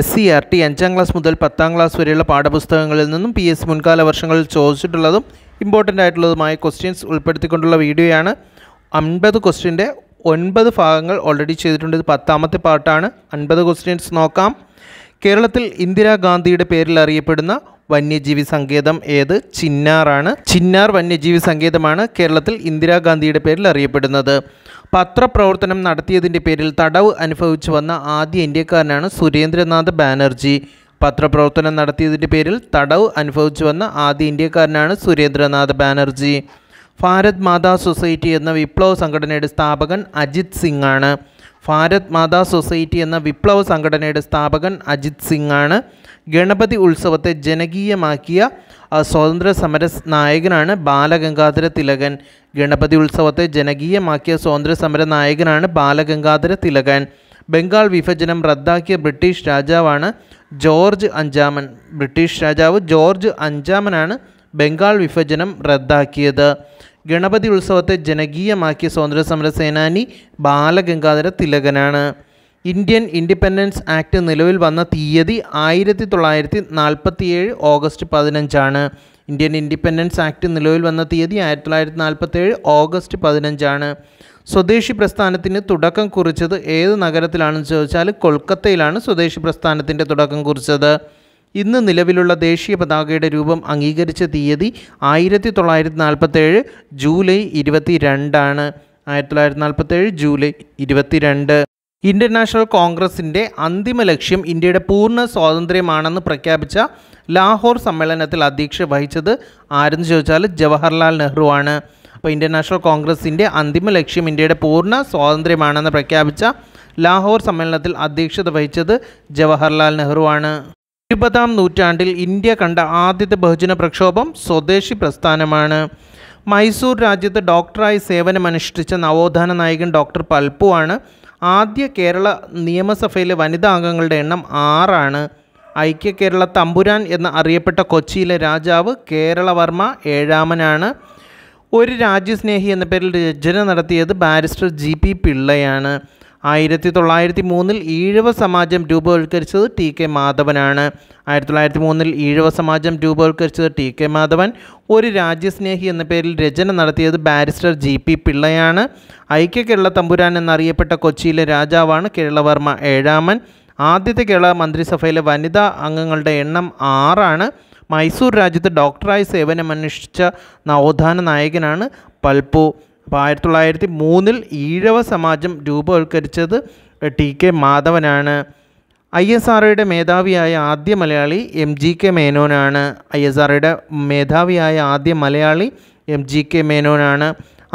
S C R T അഞ്ചാം class മുതൽ പത്താം ക്ലാസ് വരെയുള്ള പാഠപുസ്തകങ്ങളിൽ നിന്നും പി എസ് മുൻകാല വർഷങ്ങളിൽ ചോദിച്ചിട്ടുള്ളതും ഇമ്പോർട്ടൻ്റ് ആയിട്ടുള്ളതുമായ ക്വസ്റ്റ്യൻസ് ഉൾപ്പെടുത്തിക്കൊണ്ടുള്ള വീഡിയോയാണ് അൻപത് ക്വസ്റ്റ്യൻ്റെ ഒൻപത് ഭാഗങ്ങൾ ഓൾറെഡി ചെയ്തിട്ടുണ്ട് ഇത് പത്താമത്തെ പാട്ടാണ് അൻപത് ക്വസ്റ്റ്യൻസ് നോക്കാം കേരളത്തിൽ ഇന്ദിരാഗാന്ധിയുടെ പേരിൽ അറിയപ്പെടുന്ന വന്യജീവി സങ്കേതം ഏത് ചിന്നാറാണ് ചിന്നാർ വന്യജീവി സങ്കേതമാണ് കേരളത്തിൽ ഇന്ദിരാഗാന്ധിയുടെ പേരിൽ അറിയപ്പെടുന്നത് പത്രപ്രവർത്തനം നടത്തിയതിൻ്റെ പേരിൽ തടവ് അനുഭവിച്ചു വന്ന ആദ്യ ഇന്ത്യക്കാരനാണ് സുരേന്ദ്രനാഥ് ബാനർജി പത്രപ്രവർത്തനം നടത്തിയതിൻ്റെ പേരിൽ തടവ് അനുഭവിച്ചു വന്ന ആദ്യ ഇന്ത്യക്കാരനാണ് സുരേന്ദ്രനാഥ് ബാനർജി ഭാരത് മാതാ സൊസൈറ്റി എന്ന വിപ്ലവ സംഘടനയുടെ സ്ഥാപകൻ അജിത് സിംഗ് ആണ് ഭാരത് മാതാ സൊസൈറ്റി എന്ന വിപ്ലവ സംഘടനയുടെ സ്ഥാപകൻ അജിത് സിംഗ് ആണ് ഗണപതി ഉത്സവത്തെ ജനകീയമാക്കിയ സ്വാതന്ത്ര്യ സമര നായകനാണ് ബാലഗംഗാധര തിലകൻ ഗണപതി ഉത്സവത്തെ ജനകീയമാക്കിയ സ്വാതന്ത്ര്യ സമര നായകനാണ് ബാലഗംഗാധര തിലകൻ ബംഗാൾ വിഭജനം റദ്ദാക്കിയ ബ്രിട്ടീഷ് രാജാവാണ് ജോർജ് അഞ്ചാമൻ ബ്രിട്ടീഷ് രാജാവ് ജോർജ് അഞ്ചാമനാണ് ബംഗാൾ വിഭജനം റദ്ദാക്കിയത് ഗണപതി ഉത്സവത്തെ ജനകീയമാക്കിയ സമര സേനാനി ബാലഗംഗാധര തിലകനാണ് ഇന്ത്യൻ ഇൻഡിപെൻഡൻസ് ആക്ട് നിലവിൽ വന്ന തീയതി ആയിരത്തി തൊള്ളായിരത്തി നാൽപ്പത്തിയേഴ് ഓഗസ്റ്റ് പതിനഞ്ചാണ് ഇന്ത്യൻ ഇൻഡിപെൻഡൻസ് ആക്ട് നിലവിൽ വന്ന തീയതി ആയിരത്തി തൊള്ളായിരത്തി നാൽപ്പത്തേഴ് ഓഗസ്റ്റ് പതിനഞ്ചാണ് സ്വദേശി പ്രസ്ഥാനത്തിന് തുടക്കം കുറിച്ചത് ഏത് നഗരത്തിലാണെന്ന് ചോദിച്ചാൽ കൊൽക്കത്തയിലാണ് സ്വദേശി പ്രസ്ഥാനത്തിൻ്റെ തുടക്കം കുറിച്ചത് ഇന്ന് നിലവിലുള്ള ദേശീയ പതാകയുടെ രൂപം അംഗീകരിച്ച തീയതി ആയിരത്തി തൊള്ളായിരത്തി നാൽപ്പത്തേഴ് ജൂലൈ ഇരുപത്തി രണ്ടാണ് ആയിരത്തി തൊള്ളായിരത്തി നാൽപ്പത്തേഴ് ജൂലൈ ഇരുപത്തിരണ്ട് ഇൻ്റർനാഷണൽ കോൺഗ്രസിൻ്റെ അന്തിമ ലക്ഷ്യം ഇന്ത്യയുടെ പൂർണ്ണ സ്വാതന്ത്ര്യമാണെന്ന് പ്രഖ്യാപിച്ച ലാഹോർ സമ്മേളനത്തിൽ അധ്യക്ഷ വഹിച്ചത് ആരെന്ന് ചോദിച്ചാൽ ജവഹർലാൽ നെഹ്റു ആണ് അപ്പോൾ ഇൻ്റർനാഷണൽ കോൺഗ്രസിൻ്റെ അന്തിമ ലക്ഷ്യം ഇന്ത്യയുടെ പൂർണ്ണ സ്വാതന്ത്ര്യമാണെന്ന് പ്രഖ്യാപിച്ച ലാഹോർ സമ്മേളനത്തിൽ അധ്യക്ഷത വഹിച്ചത് ജവഹർലാൽ നെഹ്റുവാണ് ഇരുപതാം നൂറ്റാണ്ടിൽ ഇന്ത്യ കണ്ട ആദ്യത്തെ ബഹുജന പ്രക്ഷോഭം സ്വദേശി പ്രസ്ഥാനമാണ് മൈസൂർ രാജ്യത്ത് ഡോക്ടറായി സേവനമനുഷ്ഠിച്ച നവോത്ഥാന നായകൻ ഡോക്ടർ പൽപ്പു ആണ് ആദ്യ കേരള നിയമസഭയിലെ വനിതാ അംഗങ്ങളുടെ എണ്ണം ആറാണ് ഐക്യ കേരള തമ്പുരാൻ എന്ന് അറിയപ്പെട്ട കൊച്ചിയിലെ രാജാവ് കേരളവർമ്മ ഏഴാമനാണ് ഒരു രാജ്യസ്നേഹി എന്ന പേരിൽ രചന നടത്തിയത് ബാരിസ്റ്റർ ജി പി പിള്ളയാണ് ആയിരത്തി തൊള്ളായിരത്തി മൂന്നിൽ ഈഴവ സമാജം രൂപവൽക്കരിച്ചത് ടി കെ മാധവനാണ് ആയിരത്തി തൊള്ളായിരത്തി മൂന്നിൽ ഈഴവ സമാജം രൂപവൽക്കരിച്ചത് ടി കെ മാധവൻ ഒരു രാജ്യസ്നേഹി എന്ന പേരിൽ രചന നടത്തിയത് ബാരിസ്റ്റർ ജി പി പിള്ളയാണ് ഐക്യ കേരള തമ്പുരാൻ എന്നറിയപ്പെട്ട കൊച്ചിയിലെ രാജാവാണ് കേരളവർമ്മ ഏഴാമൻ ആദ്യത്തെ കേരള മന്ത്രിസഭയിലെ വനിതാ അംഗങ്ങളുടെ എണ്ണം ആറാണ് മൈസൂർ രാജ്യത്ത് ഡോക്ടറായി സേവനമനുഷ്ഠിച്ച നവോത്ഥാന നായകനാണ് പൽപ്പു അപ്പോൾ ആയിരത്തി തൊള്ളായിരത്തി മൂന്നിൽ ഈഴവ സമാജം രൂപവൽക്കരിച്ചത് ടി കെ മാധവനാണ് ഐ എസ് ആർഒയുടെ മേധാവിയായ ആദ്യ മലയാളി എം ജി കെ മേനോനാണ് ഐ എസ് ആർഒയുടെ മേധാവിയായ ആദ്യ മലയാളി എം ജി കെ മേനോനാണ്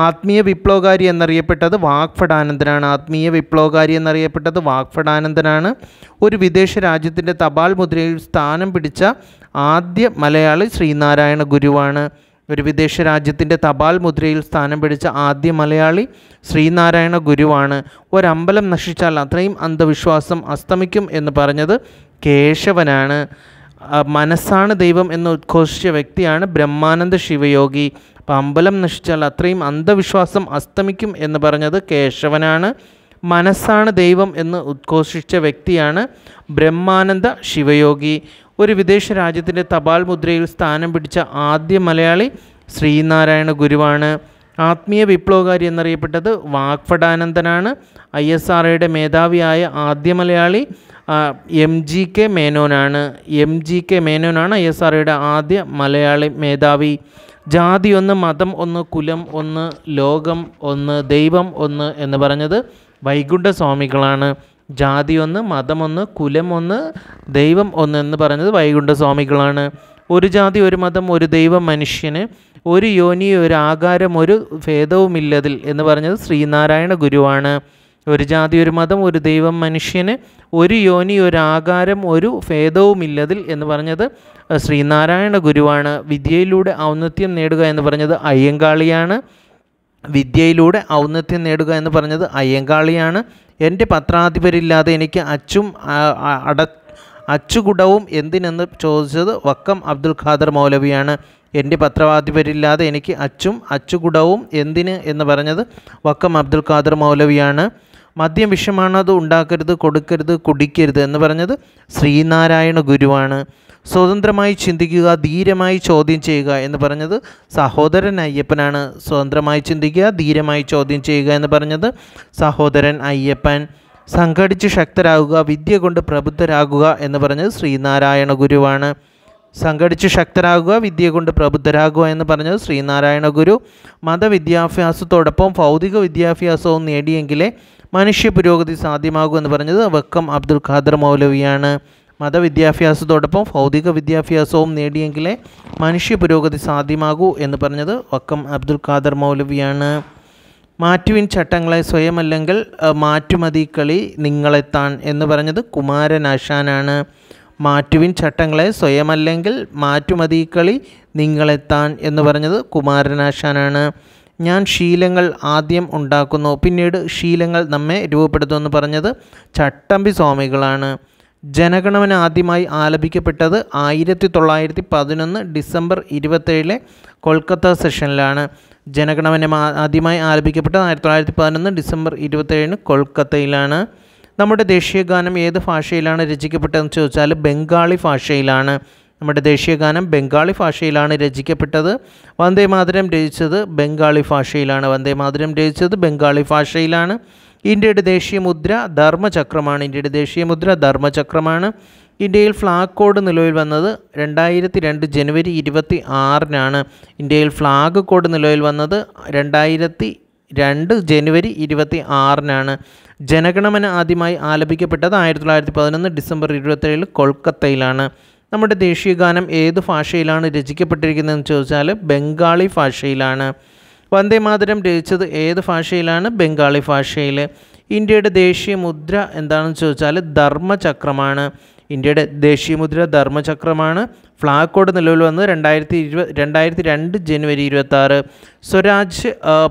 ആത്മീയ വിപ്ലവകാരി എന്നറിയപ്പെട്ടത് വാഗ്ഫടാനന്ദനാണ് ആത്മീയ വിപ്ലവകാരി എന്നറിയപ്പെട്ടത് വാഗ്ഫടാനന്ദനാണ് ഒരു വിദേശ രാജ്യത്തിൻ്റെ തപാൽ മുദ്രയിൽ സ്ഥാനം പിടിച്ച ആദ്യ മലയാളി ശ്രീനാരായണ ഗുരുവാണ് ഒരു വിദേശ രാജ്യത്തിൻ്റെ തപാൽ മുദ്രയിൽ സ്ഥാനം പിടിച്ച ആദ്യ മലയാളി ശ്രീനാരായണ ഗുരുവാണ് ഒരമ്പലം നശിച്ചാൽ അത്രയും അന്ധവിശ്വാസം അസ്തമിക്കും എന്ന് പറഞ്ഞത് കേശവനാണ് മനസ്സാണ് ദൈവം എന്ന് ഉദ്ഘോഷിച്ച വ്യക്തിയാണ് ബ്രഹ്മാനന്ദ ശിവയോഗി അപ്പം അമ്പലം നശിച്ചാൽ അത്രയും അന്ധവിശ്വാസം അസ്തമിക്കും എന്ന് പറഞ്ഞത് കേശവനാണ് മനസ്സാണ് ദൈവം എന്ന് ഉദ്ഘോഷിച്ച വ്യക്തിയാണ് ബ്രഹ്മാനന്ദ ശിവയോഗി ഒരു വിദേശ രാജ്യത്തിൻ്റെ തപാൽ മുദ്രയിൽ സ്ഥാനം പിടിച്ച ആദ്യ മലയാളി ശ്രീനാരായണ ഗുരുവാണ് ആത്മീയ വിപ്ലവകാരി എന്നറിയപ്പെട്ടത് വാക്ഫടാനന്ദനാണ് ഐ എസ് ആർ ഒയുടെ മേധാവിയായ ആദ്യ മലയാളി എം ജി കെ മേനോനാണ് എം ജി കെ മേനോനാണ് ഐ എസ് ആർ ഒയുടെ ആദ്യ മലയാളി മേധാവി ജാതി ഒന്ന് മതം ഒന്ന് കുലം ഒന്ന് ലോകം ഒന്ന് ദൈവം ഒന്ന് എന്ന് പറഞ്ഞത് വൈകുണ്ഠസ്വാമികളാണ് ജാതി ഒന്ന് മതമൊന്ന് കുലമൊന്ന് ദൈവം ഒന്ന് എന്ന് പറയുന്നത് വൈകുണ്ഠസ്വാമികളാണ് ഒരു ജാതി ഒരു മതം ഒരു ദൈവം മനുഷ്യന് ഒരു യോനി ഒരു ആകാരം ഒരു ഭേദവുമില്ലതിൽ എന്ന് പറഞ്ഞത് ശ്രീനാരായണ ഗുരുവാണ് ഒരു ജാതി ഒരു മതം ഒരു ദൈവം മനുഷ്യന് ഒരു യോനി ഒരു ആകാരം ഒരു ഭേദവുമില്ലതിൽ എന്ന് പറഞ്ഞത് ശ്രീനാരായണ ഗുരുവാണ് വിദ്യയിലൂടെ ഔന്നത്യം നേടുക എന്ന് പറഞ്ഞത് അയ്യങ്കാളിയാണ് വിദ്യയിലൂടെ ഔന്നത്യം നേടുക എന്ന് പറഞ്ഞത് അയ്യങ്കാളിയാണ് എൻ്റെ പത്രാധിപരില്ലാതെ എനിക്ക് അച്ചും അട അച്ചുകുടവും എന്തിനെന്ന് ചോദിച്ചത് വക്കം അബ്ദുൽ ഖാദർ മൗലവിയാണ് എൻ്റെ പത്രവാധിപരില്ലാതെ എനിക്ക് അച്ചും അച്ചുകുടവും എന്തിന് എന്ന് പറഞ്ഞത് വക്കം അബ്ദുൽ ഖാദർ മൗലവിയാണ് മദ്യം വിഷമാണ് ഉണ്ടാക്കരുത് കൊടുക്കരുത് കുടിക്കരുത് എന്ന് പറഞ്ഞത് ശ്രീനാരായണ ഗുരുവാണ് സ്വതന്ത്രമായി ചിന്തിക്കുക ധീരമായി ചോദ്യം ചെയ്യുക എന്ന് പറഞ്ഞത് സഹോദരൻ അയ്യപ്പനാണ് സ്വതന്ത്രമായി ചിന്തിക്കുക ധീരമായി ചോദ്യം ചെയ്യുക എന്ന് പറഞ്ഞത് സഹോദരൻ അയ്യപ്പൻ സംഘടിച്ച് ശക്തരാകുക വിദ്യ കൊണ്ട് പ്രബുദ്ധരാകുക എന്ന് പറഞ്ഞത് ശ്രീനാരായണ ഗുരുവാണ് സംഘടിച്ച് ശക്തരാകുക വിദ്യ കൊണ്ട് പ്രബുദ്ധരാകുക എന്ന് പറഞ്ഞത് ശ്രീനാരായണ ഗുരു മതവിദ്യാഭ്യാസത്തോടൊപ്പം ഭൗതിക വിദ്യാഭ്യാസവും നേടിയെങ്കിലേ മനുഷ്യ പുരോഗതി സാധ്യമാകൂ എന്ന് പറഞ്ഞത് വക്കം അബ്ദുൽ ഖാദർ മൗലവിയാണ് മതവിദ്യാഭ്യാസത്തോടൊപ്പം ഭൗതിക വിദ്യാഭ്യാസവും നേടിയെങ്കിലേ മനുഷ്യ പുരോഗതി സാധ്യമാകൂ എന്ന് പറഞ്ഞത് വക്കം അബ്ദുൽ ഖാദർ മൗലവിയാണ് മാറ്റുവിൻ ചട്ടങ്ങളെ സ്വയമല്ലെങ്കിൽ മാറ്റുമതി കളി നിങ്ങളെത്താൻ എന്ന് പറഞ്ഞത് കുമാരനാശാനാണ് മാറ്റുവിൻ ചട്ടങ്ങളെ സ്വയമല്ലെങ്കിൽ മാറ്റുമതി കളി നിങ്ങളെത്താൻ എന്ന് പറഞ്ഞത് കുമാരനാശാനാണ് ഞാൻ ശീലങ്ങൾ ആദ്യം ഉണ്ടാക്കുന്നു പിന്നീട് ശീലങ്ങൾ നമ്മെ രൂപപ്പെടുത്തുമെന്ന് പറഞ്ഞത് ചട്ടമ്പി സ്വാമികളാണ് ജനഗണമന ആദ്യമായി ആലപിക്കപ്പെട്ടത് ആയിരത്തി തൊള്ളായിരത്തി പതിനൊന്ന് ഡിസംബർ ഇരുപത്തേഴിലെ കൊൽക്കത്ത സെഷനിലാണ് ജനഗണമന ആദ്യമായി ആലപിക്കപ്പെട്ടത് ആയിരത്തി തൊള്ളായിരത്തി പതിനൊന്ന് ഡിസംബർ ഇരുപത്തേഴിന് കൊൽക്കത്തയിലാണ് നമ്മുടെ ദേശീയ ഗാനം ഏത് ഭാഷയിലാണ് രചിക്കപ്പെട്ടതെന്ന് ചോദിച്ചാൽ ബംഗാളി ഭാഷയിലാണ് നമ്മുടെ ദേശീയഗാനം ബംഗാളി ഭാഷയിലാണ് രചിക്കപ്പെട്ടത് വന്ദേ മാതരം രചിച്ചത് ബംഗാളി ഭാഷയിലാണ് വന്ദേ മാതരം രചിച്ചത് ബംഗാളി ഭാഷയിലാണ് ഇന്ത്യയുടെ ദേശീയ മുദ്ര ധർമ്മചക്രമാണ് ഇന്ത്യയുടെ ദേശീയ മുദ്ര ധർമ്മചക്രമാണ് ഇന്ത്യയിൽ ഫ്ലാഗ് കോഡ് നിലവിൽ വന്നത് രണ്ടായിരത്തി രണ്ട് ജനുവരി ഇരുപത്തി ആറിനാണ് ഇന്ത്യയിൽ ഫ്ലാഗ് കോഡ് നിലവിൽ വന്നത് രണ്ടായിരത്തി രണ്ട് ജനുവരി ഇരുപത്തി ആറിനാണ് ജനഗണമന ആദ്യമായി ആലപിക്കപ്പെട്ടത് ആയിരത്തി തൊള്ളായിരത്തി പതിനൊന്ന് ഡിസംബർ ഇരുപത്തേഴിൽ കൊൽക്കത്തയിലാണ് നമ്മുടെ ദേശീയഗാനം ഏത് ഭാഷയിലാണ് രചിക്കപ്പെട്ടിരിക്കുന്നതെന്ന് ചോദിച്ചാൽ ബംഗാളി ഭാഷയിലാണ് വന്ദേ മാതരം രചിച്ചത് ഏത് ഭാഷയിലാണ് ബംഗാളി ഭാഷയിൽ ഇന്ത്യയുടെ ദേശീയ മുദ്ര എന്താണെന്ന് ചോദിച്ചാൽ ധർമ്മചക്രമാണ് ഇന്ത്യയുടെ ദേശീയ മുദ്ര ധർമ്മചക്രമാണ് ഫ്ലാഗ് കോഡ് നിലവിൽ വന്നത് രണ്ടായിരത്തി ഇരുപത് രണ്ടായിരത്തി രണ്ട് ജനുവരി ഇരുപത്തി സ്വരാജ്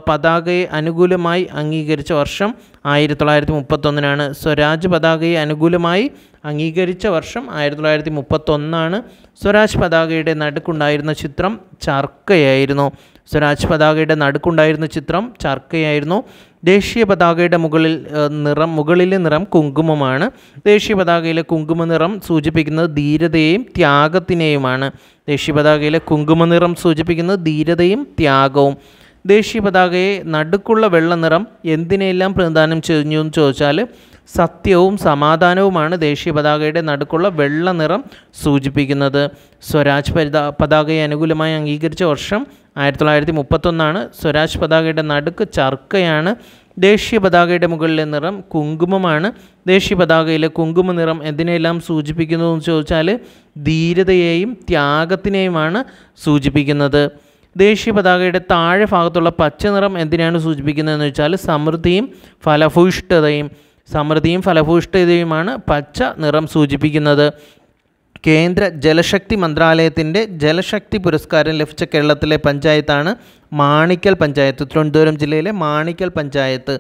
പതാകയെ അനുകൂലമായി അംഗീകരിച്ച വർഷം ആയിരത്തി തൊള്ളായിരത്തി മുപ്പത്തൊന്നിനാണ് സ്വരാജ് പതാകയെ അനുകൂലമായി അംഗീകരിച്ച വർഷം ആയിരത്തി തൊള്ളായിരത്തി മുപ്പത്തൊന്നാണ് സ്വരാജ് പതാകയുടെ നടുക്കുണ്ടായിരുന്ന ചിത്രം ചർക്കയായിരുന്നു സ്വരാജ് പതാകയുടെ നടുക്കുണ്ടായിരുന്ന ചിത്രം ചർക്കയായിരുന്നു ദേശീയ പതാകയുടെ മുകളിൽ നിറം മുകളിലെ നിറം കുങ്കുമമാണ് ദേശീയ പതാകയിലെ കുങ്കുമ നിറം സൂചിപ്പിക്കുന്നത് ധീരതയെയും ത്യാഗത്തിനെയുമാണ് ദേശീയ പതാകയിലെ കുങ്കുമ നിറം സൂചിപ്പിക്കുന്നത് ധീരതയും ത്യാഗവും ദേശീയ പതാകയെ നടുക്കുള്ള വെള്ള നിറം എന്തിനെല്ലാം പ്രതിദാനം ചെയ്യുന്നു എന്ന് ചോദിച്ചാൽ സത്യവും സമാധാനവുമാണ് ദേശീയ പതാകയുടെ നടുക്കുള്ള വെള്ള നിറം സൂചിപ്പിക്കുന്നത് സ്വരാജ് പതാകയെ അനുകൂലമായി അംഗീകരിച്ച വർഷം ആയിരത്തി തൊള്ളായിരത്തി മുപ്പത്തൊന്നാണ് സ്വരാജ് പതാകയുടെ നടുക്ക് ചർക്കയാണ് ദേശീയ പതാകയുടെ മുകളിലെ നിറം കുങ്കുമമാണ് ദേശീയ പതാകയിലെ കുങ്കുമ നിറം എന്തിനെല്ലാം സൂചിപ്പിക്കുന്നു എന്ന് ചോദിച്ചാൽ ധീരതയെയും ത്യാഗത്തിനെയുമാണ് സൂചിപ്പിക്കുന്നത് ദേശീയ പതാകയുടെ താഴെ ഭാഗത്തുള്ള പച്ച നിറം എന്തിനാണ് സൂചിപ്പിക്കുന്നതെന്ന് വെച്ചാൽ സമൃദ്ധിയും ഫലഭൂഷ്ഠതയും സമൃദ്ധിയും ഫലഭൂഷ്ഠതയുമാണ് പച്ച നിറം സൂചിപ്പിക്കുന്നത് കേന്ദ്ര ജലശക്തി മന്ത്രാലയത്തിൻ്റെ ജലശക്തി പുരസ്കാരം ലഭിച്ച കേരളത്തിലെ പഞ്ചായത്താണ് മാണിക്കൽ പഞ്ചായത്ത് തിരുവനന്തപുരം ജില്ലയിലെ മാണിക്കൽ പഞ്ചായത്ത്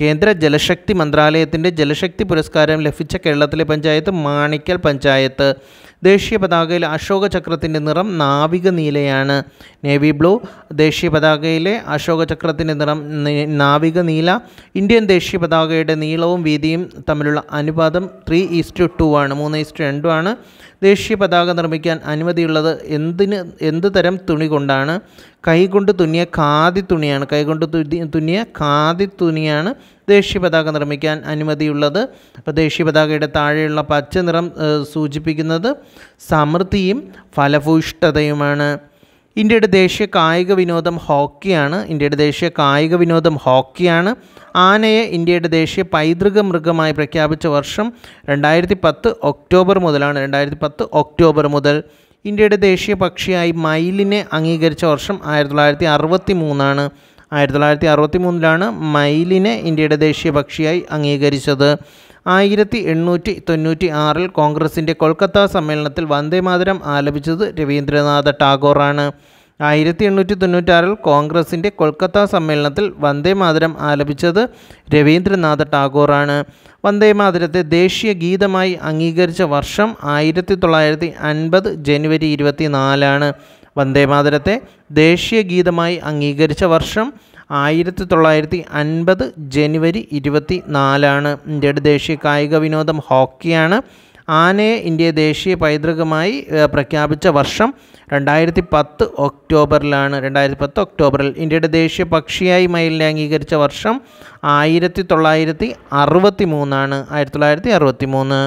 കേന്ദ്ര ജലശക്തി മന്ത്രാലയത്തിൻ്റെ ജലശക്തി പുരസ്കാരം ലഭിച്ച കേരളത്തിലെ പഞ്ചായത്ത് മാണിക്കൽ പഞ്ചായത്ത് ദേശീയ പതാകയിൽ അശോക ചക്രത്തിൻ്റെ നിറം നാവിക നീലയാണ് നേവി ബ്ലൂ ദേശീയ പതാകയിലെ അശോക ചക്രത്തിൻ്റെ നിറം നാവിക നീല ഇന്ത്യൻ ദേശീയ പതാകയുടെ നീളവും വീതിയും തമ്മിലുള്ള അനുപാതം ത്രീ ഈസ്റ്റു ടു ആണ് മൂന്ന് ഈസ്റ്റു രണ്ടു ആണ് ദേശീയ പതാക നിർമ്മിക്കാൻ അനുമതിയുള്ളത് എന്തിന് എന്ത് തരം തുണി കൊണ്ടാണ് കൈകൊണ്ട് തുന്നിയ ഖാദി തുണിയാണ് കൈകൊണ്ട് തുന്നിയ ഖാദി തുണിയാണ് ദേശീയ പതാക നിർമ്മിക്കാൻ അനുമതിയുള്ളത് അപ്പോൾ ദേശീയ പതാകയുടെ താഴെയുള്ള പച്ച നിറം സൂചിപ്പിക്കുന്നത് സമൃദ്ധിയും ഫലഭൂഷ്ഠതയുമാണ് ഇന്ത്യയുടെ ദേശീയ കായിക വിനോദം ഹോക്കിയാണ് ഇന്ത്യയുടെ ദേശീയ കായിക വിനോദം ഹോക്കിയാണ് ആനയെ ഇന്ത്യയുടെ ദേശീയ പൈതൃക മൃഗമായി പ്രഖ്യാപിച്ച വർഷം രണ്ടായിരത്തി പത്ത് ഒക്ടോബർ മുതലാണ് രണ്ടായിരത്തി പത്ത് ഒക്ടോബർ മുതൽ ഇന്ത്യയുടെ ദേശീയ പക്ഷിയായി മയിലിനെ അംഗീകരിച്ച വർഷം ആയിരത്തി തൊള്ളായിരത്തി അറുപത്തി മൂന്നാണ് ആയിരത്തി തൊള്ളായിരത്തി അറുപത്തി മൂന്നിലാണ് മയിലിനെ ഇന്ത്യയുടെ ദേശീയ പക്ഷിയായി അംഗീകരിച്ചത് ആയിരത്തി എണ്ണൂറ്റി തൊണ്ണൂറ്റി ആറിൽ കോൺഗ്രസിൻ്റെ കൊൽക്കത്ത സമ്മേളനത്തിൽ വന്ദേമാതരം ആലപിച്ചത് രവീന്ദ്രനാഥ ടാഗോറാണ് ആയിരത്തി എണ്ണൂറ്റി തൊണ്ണൂറ്റാറിൽ കോൺഗ്രസിൻ്റെ കൊൽക്കത്ത സമ്മേളനത്തിൽ വന്ദേ മാതരം ആലപിച്ചത് രവീന്ദ്രനാഥ ടാഗോറാണ് വന്ദേ മാതരത്തെ ദേശീയ ഗീതമായി അംഗീകരിച്ച വർഷം ആയിരത്തി തൊള്ളായിരത്തി അൻപത് ജനുവരി ഇരുപത്തിനാലാണ് മാതരത്തെ ദേശീയ ഗീതമായി അംഗീകരിച്ച വർഷം ആയിരത്തി തൊള്ളായിരത്തി അൻപത് ജനുവരി ഇരുപത്തി നാലാണ് ഇന്ത്യയുടെ ദേശീയ കായിക വിനോദം ഹോക്കിയാണ് ആനയെ ഇന്ത്യ ദേശീയ പൈതൃകമായി പ്രഖ്യാപിച്ച വർഷം രണ്ടായിരത്തി പത്ത് ഒക്ടോബറിലാണ് രണ്ടായിരത്തി പത്ത് ഒക്ടോബറിൽ ഇന്ത്യയുടെ ദേശീയ പക്ഷിയായി മയിലിനെ അംഗീകരിച്ച വർഷം ആയിരത്തി തൊള്ളായിരത്തി അറുപത്തി മൂന്നാണ് ആയിരത്തി തൊള്ളായിരത്തി അറുപത്തി മൂന്ന്